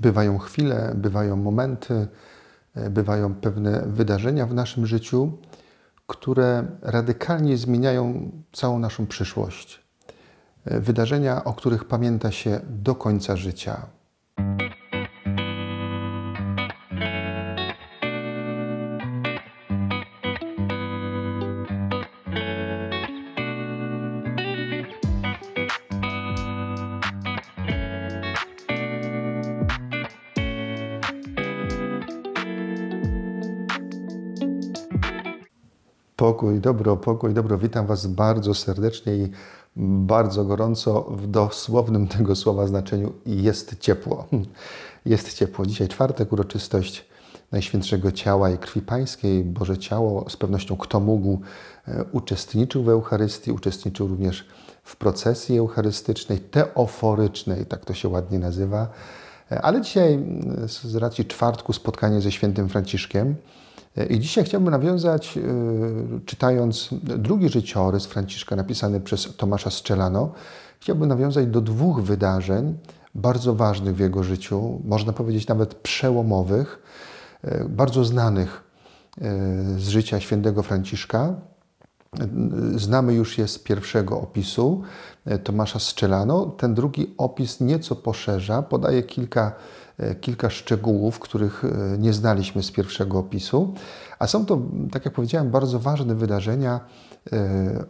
Bywają chwile, bywają momenty, e, bywają pewne wydarzenia w naszym życiu, które radykalnie zmieniają całą naszą przyszłość. E, wydarzenia, o których pamięta się do końca życia, Pokój, dobro, pokój, dobro. Witam Was bardzo serdecznie i bardzo gorąco w dosłownym tego słowa znaczeniu jest ciepło. Jest ciepło. Dzisiaj czwartek, uroczystość Najświętszego Ciała i Krwi Pańskiej. Boże Ciało, z pewnością kto mógł, e, uczestniczył w Eucharystii, uczestniczył również w procesji eucharystycznej, teoforycznej, tak to się ładnie nazywa. E, ale dzisiaj mm, z racji czwartku spotkanie ze świętym Franciszkiem, i dzisiaj chciałbym nawiązać, y, czytając drugi życiorys Franciszka napisany przez Tomasza Strzelano, chciałbym nawiązać do dwóch wydarzeń bardzo ważnych w jego życiu, można powiedzieć nawet przełomowych, y, bardzo znanych y, z życia świętego Franciszka, Znamy już je z pierwszego opisu e, Tomasza Strzelano. Ten drugi opis nieco poszerza, podaje kilka, e, kilka szczegółów, których e, nie znaliśmy z pierwszego opisu. A są to, tak jak powiedziałem, bardzo ważne wydarzenia.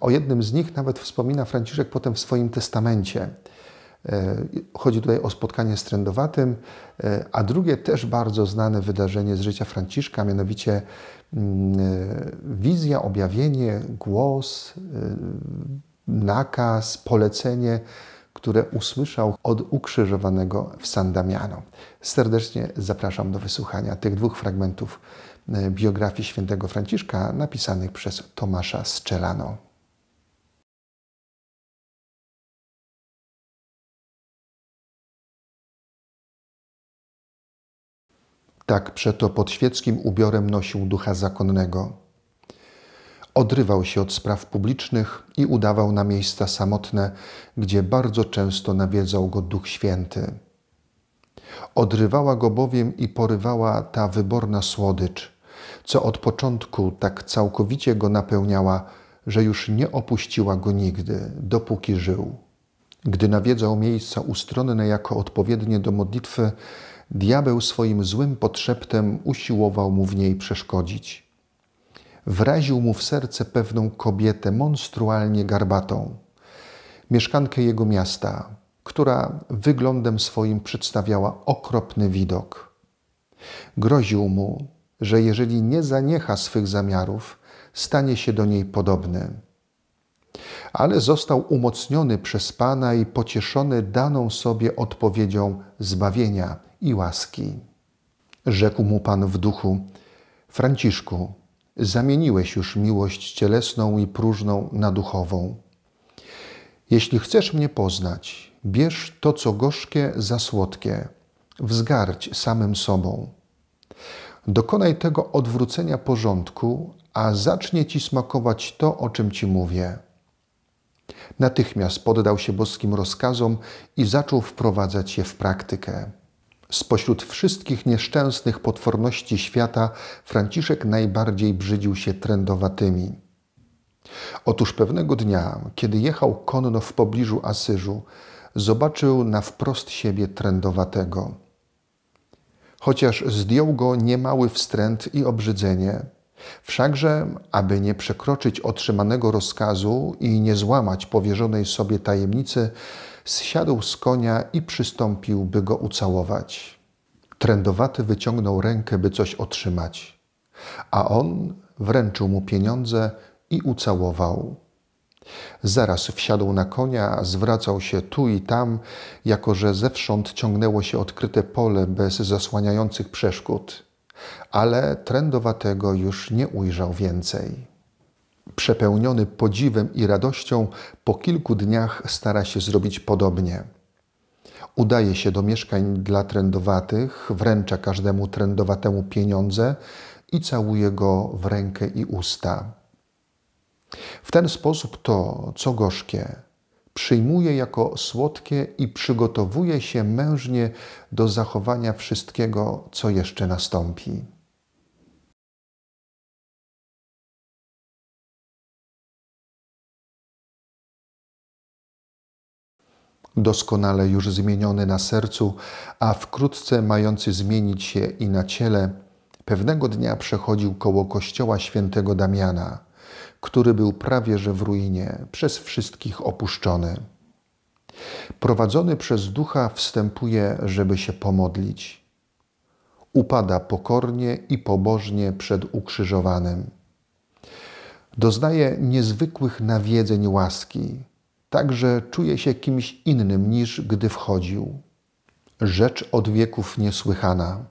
O jednym z nich nawet wspomina Franciszek potem w swoim testamencie. E, chodzi tutaj o spotkanie z trendowatym, e, a drugie też bardzo znane wydarzenie z życia Franciszka, mianowicie mm, e, wizja, objawienie, głos, nakaz, polecenie, które usłyszał od ukrzyżowanego w San Damiano. Serdecznie zapraszam do wysłuchania tych dwóch fragmentów biografii świętego Franciszka napisanych przez Tomasza Strzelano. Tak przeto pod świeckim ubiorem nosił ducha zakonnego. Odrywał się od spraw publicznych i udawał na miejsca samotne, gdzie bardzo często nawiedzał go Duch Święty. Odrywała go bowiem i porywała ta wyborna słodycz, co od początku tak całkowicie go napełniała, że już nie opuściła go nigdy, dopóki żył. Gdy nawiedzał miejsca ustronne jako odpowiednie do modlitwy, diabeł swoim złym podszeptem usiłował mu w niej przeszkodzić. Wraził mu w serce pewną kobietę monstrualnie garbatą, mieszkankę jego miasta, która wyglądem swoim przedstawiała okropny widok. Groził mu, że jeżeli nie zaniecha swych zamiarów, stanie się do niej podobny ale został umocniony przez Pana i pocieszony daną sobie odpowiedzią zbawienia, i łaski. Rzekł mu Pan w duchu: Franciszku, zamieniłeś już miłość cielesną i próżną na duchową. Jeśli chcesz mnie poznać, bierz to, co gorzkie, za słodkie, wzgarć samym sobą. Dokonaj tego odwrócenia porządku, a zacznie ci smakować to, o czym ci mówię. Natychmiast poddał się boskim rozkazom i zaczął wprowadzać je w praktykę. Spośród wszystkich nieszczęsnych potworności świata Franciszek najbardziej brzydził się trędowatymi. Otóż pewnego dnia, kiedy jechał konno w pobliżu Asyżu, zobaczył na wprost siebie trędowatego. Chociaż zdjął go niemały wstręt i obrzydzenie, wszakże, aby nie przekroczyć otrzymanego rozkazu i nie złamać powierzonej sobie tajemnicy, zsiadł z konia i przystąpił, by go ucałować. Trędowaty wyciągnął rękę, by coś otrzymać, a on wręczył mu pieniądze i ucałował. Zaraz wsiadł na konia, zwracał się tu i tam, jako że zewsząd ciągnęło się odkryte pole bez zasłaniających przeszkód. Ale trędowatego już nie ujrzał więcej przepełniony podziwem i radością, po kilku dniach stara się zrobić podobnie. Udaje się do mieszkań dla trędowatych, wręcza każdemu trędowatemu pieniądze i całuje go w rękę i usta. W ten sposób to, co gorzkie, przyjmuje jako słodkie i przygotowuje się mężnie do zachowania wszystkiego, co jeszcze nastąpi. doskonale już zmieniony na sercu, a wkrótce mający zmienić się i na ciele, pewnego dnia przechodził koło kościoła świętego Damiana, który był prawie że w ruinie, przez wszystkich opuszczony. Prowadzony przez ducha wstępuje, żeby się pomodlić. Upada pokornie i pobożnie przed ukrzyżowanym. Doznaje niezwykłych nawiedzeń łaski, Także czuje się kimś innym niż gdy wchodził. Rzecz od wieków niesłychana,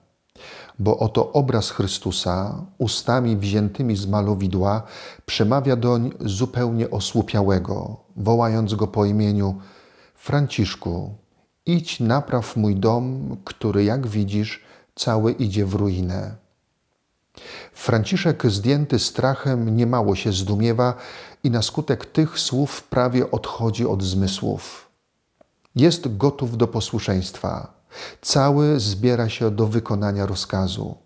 bo oto obraz Chrystusa, ustami wziętymi z malowidła, przemawia doń zupełnie osłupiałego, wołając go po imieniu Franciszku, idź napraw mój dom, który, jak widzisz, cały idzie w ruinę. Franciszek, zdjęty strachem, niemało się zdumiewa i na skutek tych słów prawie odchodzi od zmysłów. Jest gotów do posłuszeństwa. Cały zbiera się do wykonania rozkazu.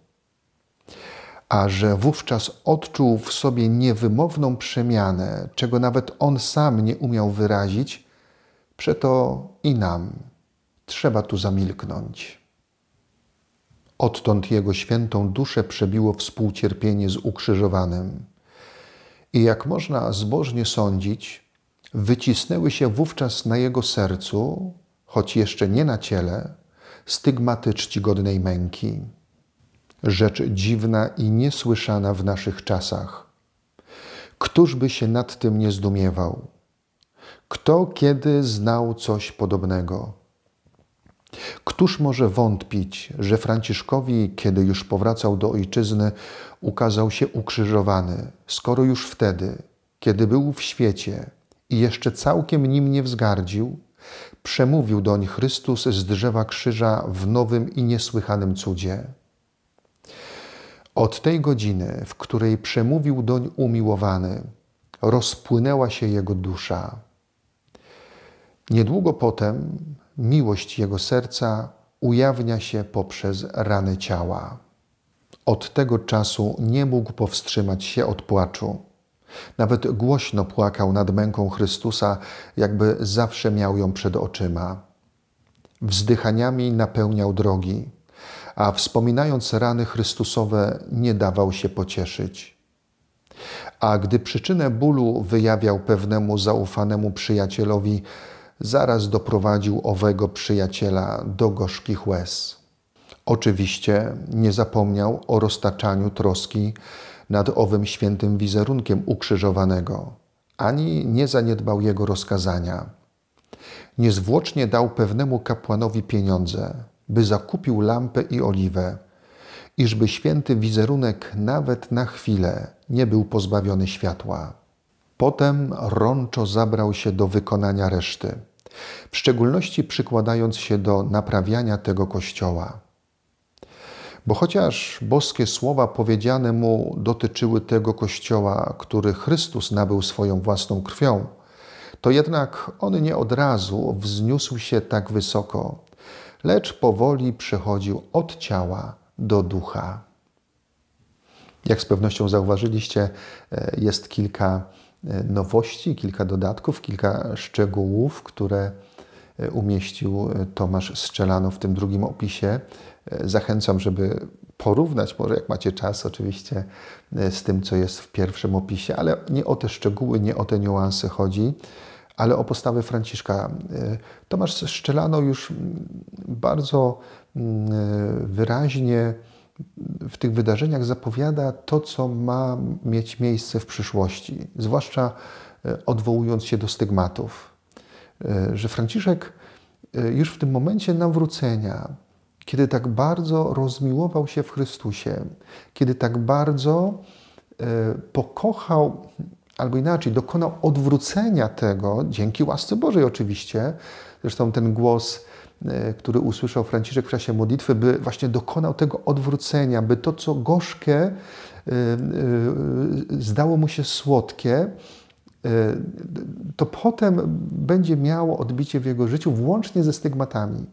A że wówczas odczuł w sobie niewymowną przemianę, czego nawet on sam nie umiał wyrazić, przeto i nam trzeba tu zamilknąć. Odtąd jego świętą duszę przebiło współcierpienie z ukrzyżowanym. I jak można zbożnie sądzić, wycisnęły się wówczas na jego sercu, choć jeszcze nie na ciele, stygmaty czcigodnej męki. Rzecz dziwna i niesłyszana w naszych czasach. Któż by się nad tym nie zdumiewał? Kto kiedy znał coś podobnego? Któż może wątpić, że Franciszkowi, kiedy już powracał do ojczyzny, ukazał się ukrzyżowany, skoro już wtedy, kiedy był w świecie i jeszcze całkiem nim nie wzgardził, przemówił doń Chrystus z drzewa krzyża w nowym i niesłychanym cudzie. Od tej godziny, w której przemówił doń umiłowany, rozpłynęła się jego dusza. Niedługo potem miłość jego serca ujawnia się poprzez rany ciała. Od tego czasu nie mógł powstrzymać się od płaczu. Nawet głośno płakał nad męką Chrystusa, jakby zawsze miał ją przed oczyma. Wzdychaniami napełniał drogi, a wspominając rany Chrystusowe, nie dawał się pocieszyć. A gdy przyczynę bólu wyjawiał pewnemu zaufanemu przyjacielowi, zaraz doprowadził owego przyjaciela do gorzkich łez. Oczywiście nie zapomniał o roztaczaniu troski nad owym świętym wizerunkiem ukrzyżowanego, ani nie zaniedbał jego rozkazania. Niezwłocznie dał pewnemu kapłanowi pieniądze, by zakupił lampę i oliwę, iżby święty wizerunek nawet na chwilę nie był pozbawiony światła. Potem Roncho zabrał się do wykonania reszty, w szczególności przykładając się do naprawiania tego kościoła. Bo chociaż boskie słowa powiedziane mu dotyczyły tego kościoła, który Chrystus nabył swoją własną krwią, to jednak on nie od razu wzniósł się tak wysoko, lecz powoli przechodził od ciała do ducha. Jak z pewnością zauważyliście, e, jest kilka nowości, kilka dodatków, kilka szczegółów, które e, umieścił e, Tomasz Strzelano w tym drugim opisie. E, zachęcam, żeby porównać, może jak macie czas, oczywiście, z tym, co jest w pierwszym opisie, ale nie o te szczegóły, nie o te niuanse chodzi, ale o postawę Franciszka. Tomasz Strzelano już mm, bardzo mm, wyraźnie w tych wydarzeniach zapowiada to, co ma mieć miejsce w przyszłości, zwłaszcza e, odwołując się do stygmatów. E, że Franciszek e, już w tym momencie nawrócenia, kiedy tak bardzo rozmiłował się w Chrystusie, kiedy tak bardzo pokochał, albo inaczej, dokonał odwrócenia tego, dzięki łasce Bożej oczywiście, zresztą ten głos E, który usłyszał Franciszek w czasie modlitwy, by właśnie dokonał tego odwrócenia, by to, co gorzkie, e, e, zdało mu się słodkie, to potem będzie miało odbicie w jego życiu, włącznie ze stygmatami.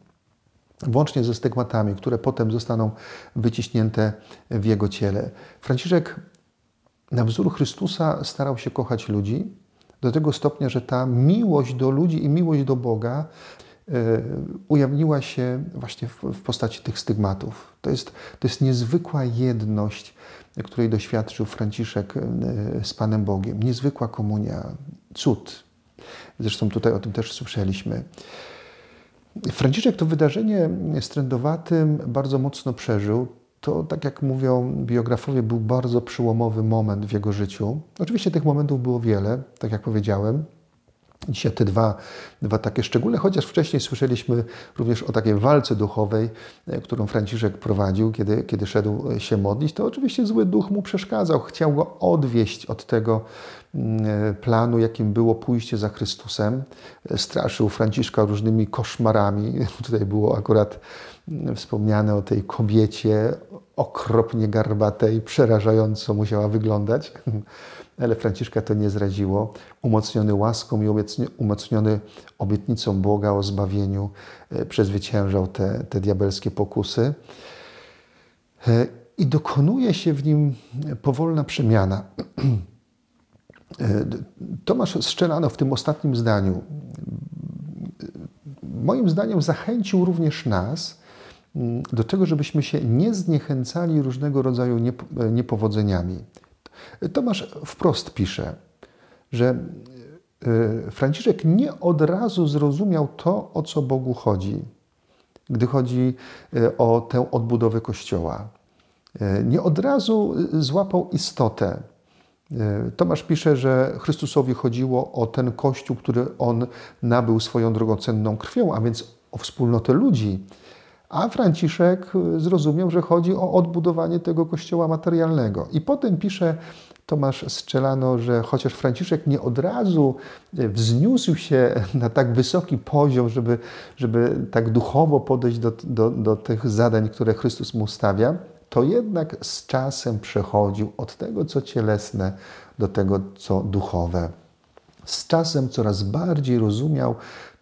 Włącznie ze stygmatami, które potem zostaną wyciśnięte w jego ciele. Franciszek na wzór Chrystusa starał się kochać ludzi do tego stopnia, że ta miłość do ludzi i miłość do Boga E, ujawniła się właśnie w, w, postaci tych stygmatów. To jest, to jest niezwykła jedność, której doświadczył Franciszek e, z Panem Bogiem. Niezwykła komunia, cud. Zresztą tutaj o tym też słyszeliśmy. Franciszek to wydarzenie z trędowatym bardzo mocno przeżył. To, tak jak mówią biografowie, był bardzo przełomowy moment w jego życiu. Oczywiście tych momentów było wiele, tak jak powiedziałem. Dzisiaj te dwa, dwa takie szczególne, chociaż wcześniej słyszeliśmy również o takiej walce duchowej, e, którą Franciszek prowadził, kiedy, kiedy szedł e, się modlić, to oczywiście zły duch mu przeszkadzał, chciał go odwieść od tego mm, e, planu, jakim było pójście za Chrystusem. Straszył Franciszka różnymi koszmarami. Tutaj było akurat mm, wspomniane o tej kobiecie, okropnie garbate i przerażająco musiała wyglądać, ale Franciszka to nie zraziło. Umocniony łaską i umocniony obietnicą Boga o zbawieniu e, przezwyciężał te, te diabelskie pokusy. E, I dokonuje się w nim powolna przemiana. E, Tomasz szczelano w tym ostatnim zdaniu, moim zdaniem, zachęcił również nas, Mm, do tego, żebyśmy się nie zniechęcali różnego rodzaju e, niepowodzeniami. Tomasz wprost pisze, że e, Franciszek nie od razu zrozumiał to, o co Bogu chodzi, gdy chodzi e, o tę odbudowę Kościoła. Nie od razu złapał istotę. Tomasz pisze, że Chrystusowi chodziło o ten Kościół, który on nabył swoją drogocenną krwią, a więc o wspólnotę ludzi, a Franciszek y, zrozumiał, że chodzi o odbudowanie tego kościoła materialnego. I potem pisze Tomasz Strzelano, że chociaż Franciszek nie od razu y, wzniósł się na tak wysoki poziom, żeby, żeby tak duchowo podejść do, do, do tych zadań, które Chrystus mu stawia, to jednak z czasem przechodził od tego, co cielesne, do tego, co duchowe. Z czasem coraz bardziej rozumiał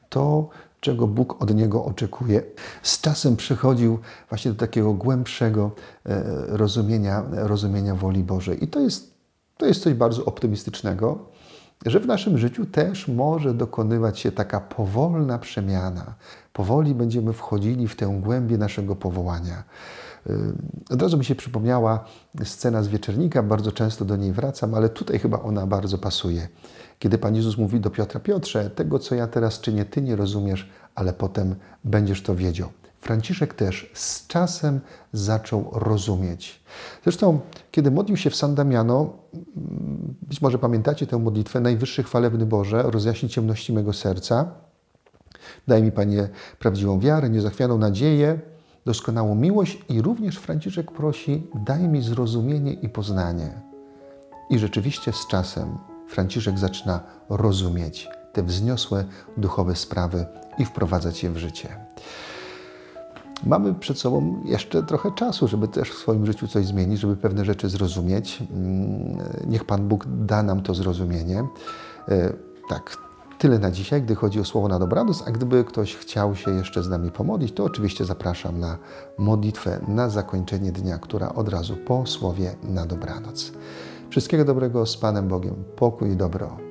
to, czego Bóg od niego oczekuje. Z czasem przychodził właśnie do takiego głębszego e, rozumienia, rozumienia woli Bożej. I to jest, to jest coś bardzo optymistycznego że w naszym życiu też może dokonywać się taka powolna przemiana. Powoli będziemy wchodzili w tę głębię naszego powołania. Yy, od razu mi się przypomniała scena z wieczornika, bardzo często do niej wracam, ale tutaj chyba ona bardzo pasuje. Kiedy Pan Jezus mówi do Piotra: Piotrze, tego co ja teraz czynię, ty nie rozumiesz, ale potem będziesz to wiedział. Franciszek też z czasem zaczął rozumieć. Zresztą, kiedy modlił się w San Damiano, być może pamiętacie tę modlitwę, Najwyższy chwalebny Boże, rozjaśnij ciemności mego serca, daj mi Panie prawdziwą wiarę, niezachwianą nadzieję, doskonałą miłość i również Franciszek prosi, daj mi zrozumienie i poznanie. I rzeczywiście z czasem Franciszek zaczyna rozumieć te wzniosłe duchowe sprawy i wprowadzać je w życie. Mamy przed sobą jeszcze trochę czasu, żeby też w swoim życiu coś zmienić, żeby pewne rzeczy zrozumieć. Mm, niech Pan Bóg da nam to zrozumienie. E, tak, tyle na dzisiaj, gdy chodzi o słowo na dobranoc, a gdyby ktoś chciał się jeszcze z nami pomodlić, to oczywiście zapraszam na modlitwę na zakończenie dnia, która od razu po słowie na dobranoc. Wszystkiego dobrego z Panem Bogiem, pokój i dobro.